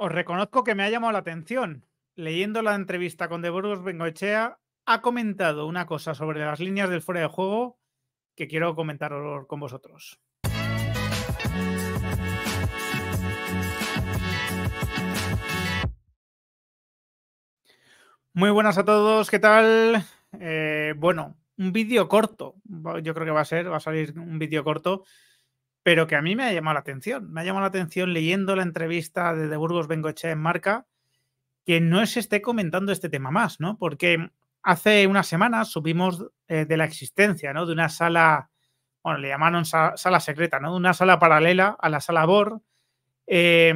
Os reconozco que me ha llamado la atención. Leyendo la entrevista con De Burgos Bengoechea, ha comentado una cosa sobre las líneas del fuera de juego que quiero comentar con vosotros. Muy buenas a todos, ¿qué tal? Eh, bueno, un vídeo corto, yo creo que va a ser, va a salir un vídeo corto pero que a mí me ha llamado la atención. Me ha llamado la atención leyendo la entrevista de, de Burgos bengoche en Marca, que no se esté comentando este tema más, ¿no? Porque hace unas semanas supimos eh, de la existencia, ¿no? De una sala, bueno, le llamaron sala secreta, ¿no? De una sala paralela a la sala BOR, eh,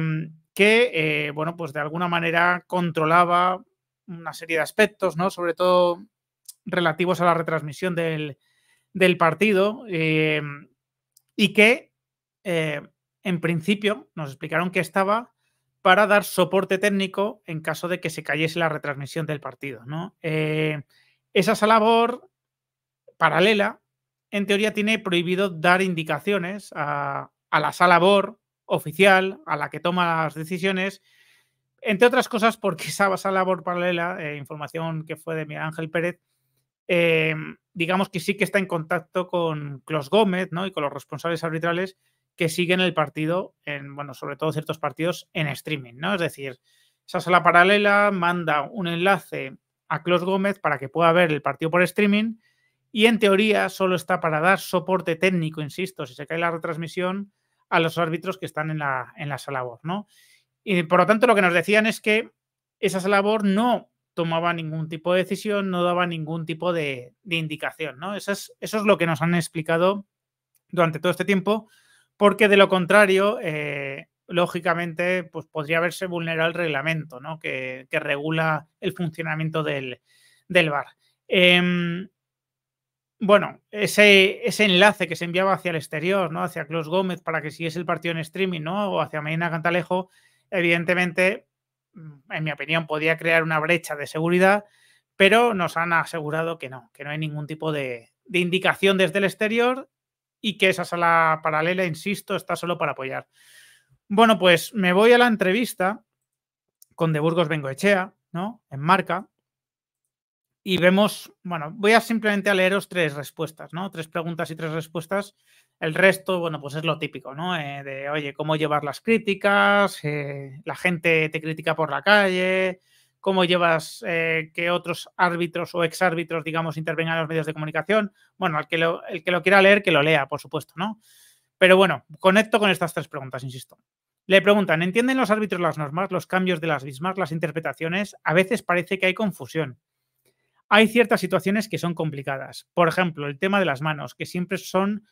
que, eh, bueno, pues de alguna manera controlaba una serie de aspectos, ¿no? Sobre todo relativos a la retransmisión del, del partido y que eh, en principio nos explicaron que estaba para dar soporte técnico en caso de que se cayese la retransmisión del partido. ¿no? Eh, esa labor paralela, en teoría, tiene prohibido dar indicaciones a, la sala oficial, a la que toma las decisiones, entre otras cosas porque esa sala labor paralela, eh, información que fue de Miguel Ángel Pérez, digamos que sí que está en contacto con Claus Gómez ¿no? y con los responsables arbitrales que siguen el partido, en, bueno, sobre todo ciertos partidos en streaming, ¿no? Es decir, esa sala paralela manda un enlace a Claus Gómez para que pueda ver el partido por streaming y en teoría solo está para dar soporte técnico, insisto, si se cae la retransmisión, a los árbitros que están en la, en la sala BOR, ¿no? Y por lo tanto lo que nos decían es que esa sala BOR no tomaba ningún tipo de decisión, no daba ningún tipo de, indicación, ¿no? Eso es, eso es lo que nos han explicado durante todo este tiempo porque de lo contrario, eh, lógicamente, pues podría haberse vulnerado el reglamento ¿no? que, regula el funcionamiento del, del VAR. Em, bueno, ese, enlace que se enviaba hacia el exterior, ¿no? Hacia Claus Gómez para que siguiese el partido en streaming, ¿no? O hacia Medina Cantalejo, evidentemente, mm, en mi opinión, podía crear una brecha de seguridad, pero nos han asegurado que no, que no hay ningún tipo de, de indicación desde el exterior y que esa sala paralela, insisto, está solo para apoyar. Bueno, pues me voy a la entrevista con De Burgos Bengoechea, ¿no? En marca. Y vemos, bueno, voy a simplemente a leeros tres respuestas, ¿no? Tres preguntas y tres respuestas. El resto, bueno, pues es lo típico, ¿no? Eh, de, oye, ¿cómo llevar las críticas? Eh, la gente te critica por la calle, cómo llevas eh, que otros árbitros o exárbitros, digamos, intervengan en los medios de comunicación. Bueno, al que, el que lo quiera leer, que lo lea, por supuesto, ¿no? Pero bueno, conecto con estas tres preguntas, insisto. Le preguntan, ¿entienden los árbitros las normas, los cambios de las mismas, las interpretaciones? A veces parece que hay confusión. Hay ciertas situaciones que son complicadas. Por ejemplo, el tema de las manos, que siempre son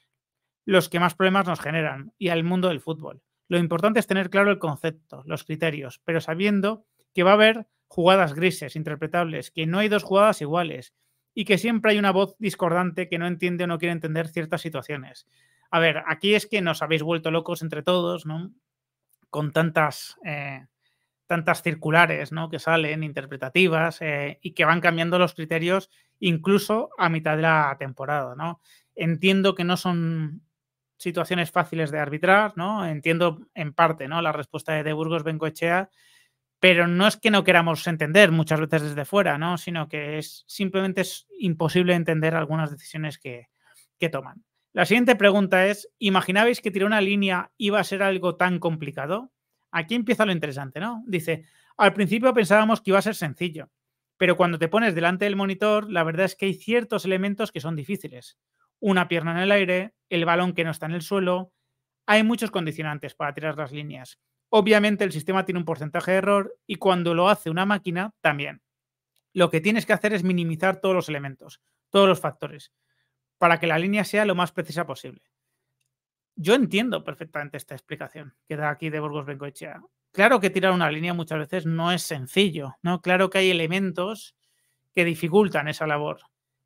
los que más problemas nos generan, y al mundo del fútbol. Lo importante es tener claro el concepto, los criterios, pero sabiendo que va a haber jugadas grises, interpretables, que no hay dos jugadas iguales y que siempre hay una voz discordante que no entiende o no quiere entender ciertas situaciones. A ver, aquí es que nos habéis vuelto locos entre todos, ¿no? Con tantas, eh, tantas circulares, ¿no? Que salen interpretativas eh, y que van cambiando los criterios incluso a mitad de la temporada, ¿no? Entiendo que no son situaciones fáciles de arbitrar, ¿no? Entiendo en parte, ¿no? La respuesta de, de Burgos Bencoechea pero no es que no queramos entender muchas veces desde fuera, ¿no? sino que es simplemente es imposible entender algunas decisiones que, que toman. La siguiente pregunta es, ¿imaginabais que tirar una línea iba a ser algo tan complicado? Aquí empieza lo interesante, ¿no? Dice, al principio pensábamos que iba a ser sencillo, pero cuando te pones delante del monitor, la verdad es que hay ciertos elementos que son difíciles. Una pierna en el aire, el balón que no está en el suelo, hay muchos condicionantes para tirar las líneas Obviamente el sistema tiene un porcentaje de error y cuando lo hace una máquina también. Lo que tienes que hacer es minimizar todos los elementos, todos los factores, para que la línea sea lo más precisa posible. Yo entiendo perfectamente esta explicación que da aquí de Burgos Bengoechea. Claro que tirar una línea muchas veces no es sencillo, ¿no? Claro que hay elementos que dificultan esa labor.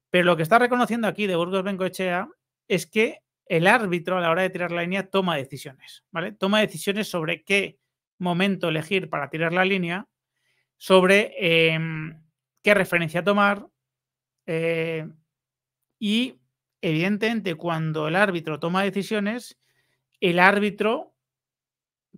Pero lo que está reconociendo aquí de Burgos Bengoechea es que el árbitro a la hora de tirar la línea toma decisiones, ¿vale? Toma decisiones sobre qué momento elegir para tirar la línea, sobre em, qué referencia tomar eh, y evidentemente cuando el árbitro toma decisiones, el árbitro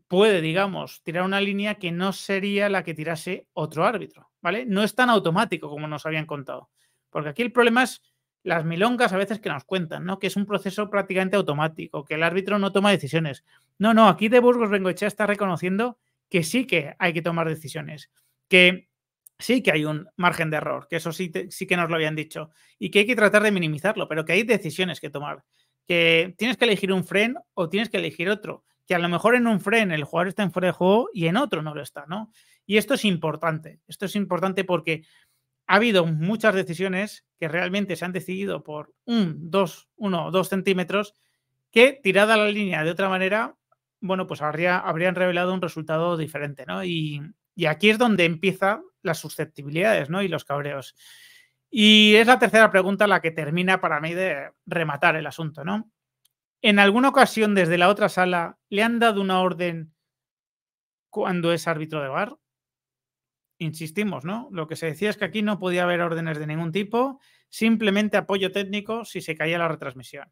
puede, digamos, tirar una línea que no sería la que tirase otro árbitro, ¿vale? No es tan automático como nos habían contado, porque aquí el problema es las milongas a veces que nos cuentan, ¿no? Que es un proceso prácticamente automático, que el árbitro no toma decisiones. No, no, aquí de Burgos ya está reconociendo que sí que hay que tomar decisiones, que sí que hay un margen de error, que eso sí, sí que nos lo habían dicho, y que hay que tratar de minimizarlo, pero que hay decisiones que tomar, que tienes que elegir un fren o tienes que elegir otro, que a lo mejor en un fren el jugador está en fren de juego y en otro no lo está, ¿no? Y esto es importante, esto es importante porque ha habido muchas decisiones que realmente se han decidido por un, dos, uno dos centímetros, que tirada la línea de otra manera, bueno, pues habría, habrían revelado un resultado diferente, ¿no? Y, y aquí es donde empiezan las susceptibilidades, ¿no? Y los cabreos. Y es la tercera pregunta la que termina para mí de rematar el asunto, ¿no? ¿En alguna ocasión desde la otra sala le han dado una orden cuando es árbitro de bar? insistimos, ¿no? Lo que se decía es que aquí no podía haber órdenes de ningún tipo, simplemente apoyo técnico si se caía la retransmisión.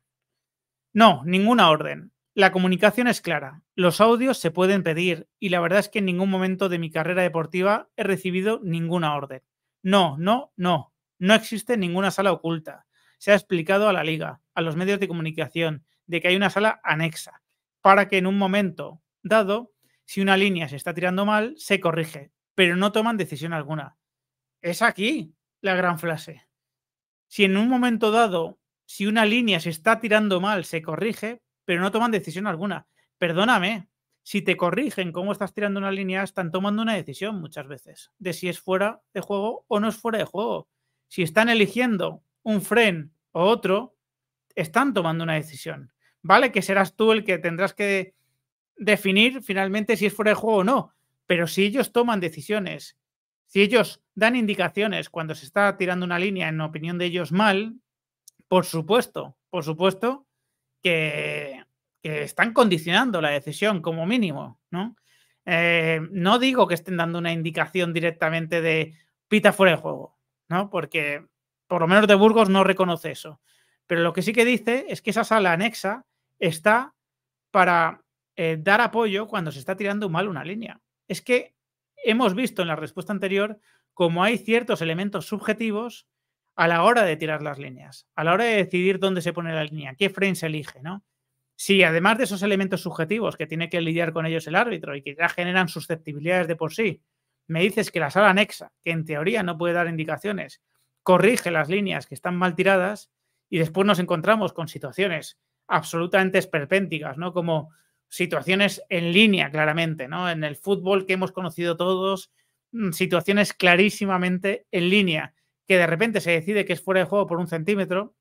No, ninguna orden. La comunicación es clara, los audios se pueden pedir y la verdad es que en ningún momento de mi carrera deportiva he recibido ninguna orden. No, no, no. No existe ninguna sala oculta. Se ha explicado a la liga, a los medios de comunicación, de que hay una sala anexa, para que en un momento dado, si una línea se está tirando mal, se corrige pero no toman decisión alguna. Es aquí la gran frase. Si en un momento dado, si una línea se está tirando mal, se corrige, pero no toman decisión alguna. Perdóname, si te corrigen cómo estás tirando una línea, están tomando una decisión muchas veces de si es fuera de juego o no es fuera de juego. Si están eligiendo un fren o otro, están tomando una decisión. ¿Vale? Que serás tú el que tendrás que definir finalmente si es fuera de juego o no. Pero si ellos toman decisiones, si ellos dan indicaciones cuando se está tirando una línea en opinión de ellos mal, por supuesto, por supuesto que, están condicionando la decisión como mínimo, ¿no? Eh, no digo que estén dando una indicación directamente de pita fuera de juego, ¿no? Porque por lo menos de Burgos no reconoce eso. Pero lo que sí que dice es que esa sala anexa está para eh, dar apoyo cuando se está tirando mal una línea es que hemos visto en la respuesta anterior cómo hay ciertos elementos subjetivos a la hora de tirar las líneas, a la hora de decidir dónde se pone la línea, qué frame se elige, ¿no? Si además de esos elementos subjetivos que tiene que lidiar con ellos el árbitro y que ya generan susceptibilidades de por sí, me dices que la sala anexa, que en teoría no puede dar indicaciones, corrige las líneas que están mal tiradas y después nos encontramos con situaciones absolutamente esperpénticas, ¿no? Como situaciones en línea, claramente, ¿no? En el fútbol que hemos conocido todos, mm, situaciones clarísimamente en línea, que de repente se decide que es fuera de juego por un centímetro.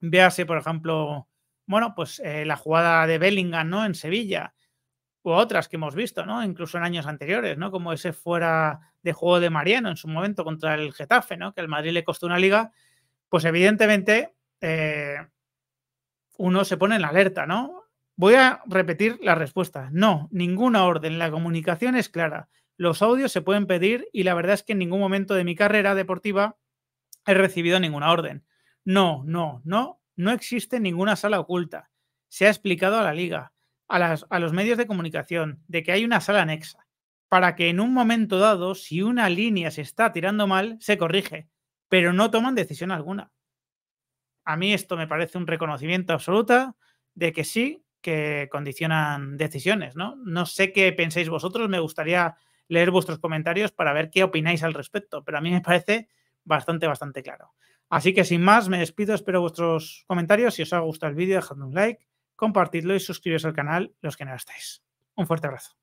Véase, por ejemplo, bueno, pues eh, la jugada de Bellingham, ¿no? En Sevilla, u otras que hemos visto, ¿no? Incluso en años anteriores, ¿no? Como ese fuera de juego de Mariano en su momento contra el Getafe, ¿no? Que al Madrid le costó una liga, pues evidentemente eh, uno se pone en alerta, ¿no? Voy a repetir la respuesta. No, ninguna orden. La comunicación es clara. Los audios se pueden pedir y la verdad es que en ningún momento de mi carrera deportiva he recibido ninguna orden. No, no, no, no existe ninguna sala oculta. Se ha explicado a la liga, a, los medios de comunicación, de que hay una sala anexa, para que en un momento dado, si una línea se está tirando mal, se corrige, pero no toman decisión alguna. A mí esto me parece un reconocimiento absoluta de que sí, que condicionan decisiones, ¿no? No sé qué pensáis vosotros, me gustaría leer vuestros comentarios para ver qué opináis al respecto, pero a mí me parece bastante, bastante claro. Así que sin más, me despido, espero vuestros comentarios. Si os ha gustado el vídeo, dejadme un like, compartidlo y suscribiros al canal los que no lo estáis. Un fuerte abrazo.